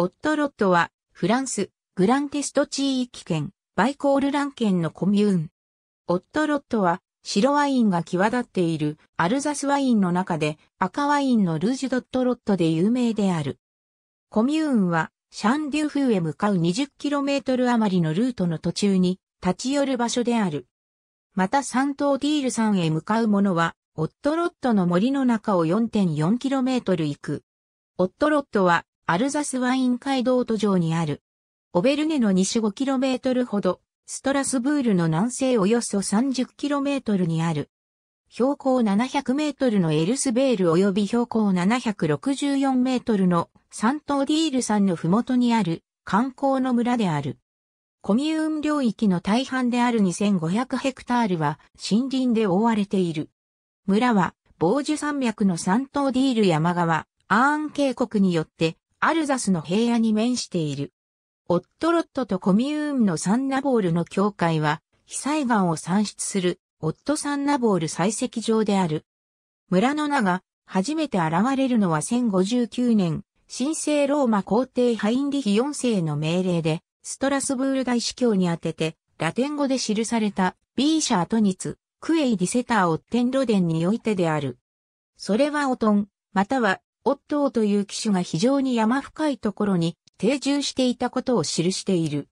オットロットは、フランス、グランテスト地域圏、バイコールラン県のコミューン。オットロットは、白ワインが際立っているアルザスワインの中で赤ワインのルージュドットロットで有名である。コミューンはシャンデューフへ向かう 20km 余りのルートの途中に立ち寄る場所である。またサントーディール山へ向かう者はオットロットの森の中を 4.4km 行く。オットロットはアルザスワイン街道途上にある。オベルネの西 5km ほど、ストラスブールの南西およそ 30km にある。標高700 m のエルスベール及び標高764 m のサントーディール山のふもとにある観光の村である。コミューン領域の大半である2500ヘクタールは森林で覆われている。村は、ボージュ山脈のサントーディール山側、アーン渓谷によってアルザスの平野に面している。オットロットとコミューンのサンナボールの境界は、被災岩を産出する、オットサンナボール採石場である。村の名が、初めて現れるのは1059年、神聖ローマ皇帝ハインリヒ4世の命令で、ストラスブール大司教にあてて、ラテン語で記された、ビーシャートニツ、クエイディセターオッテンロデンにおいてである。それはオトン、またはオットーという機種が非常に山深いところに定住していたことを記している。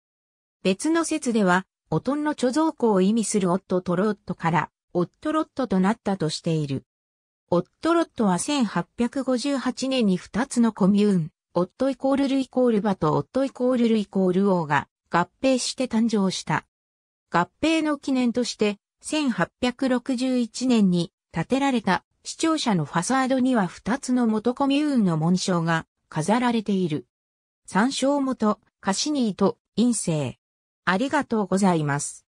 別の説では、オトンの貯蔵庫を意味するオットトロットから、オットロットとなったとしている。オットロットは1858年に2つのコミューン、オットイコールルイコールバとオットイコールルイコール王が合併して誕生した。合併の記念として、1861年に建てられた視聴者のファサードには2つの元コミューンの紋章が飾られている。参照元、カシニーと、陰性。ありがとうございます。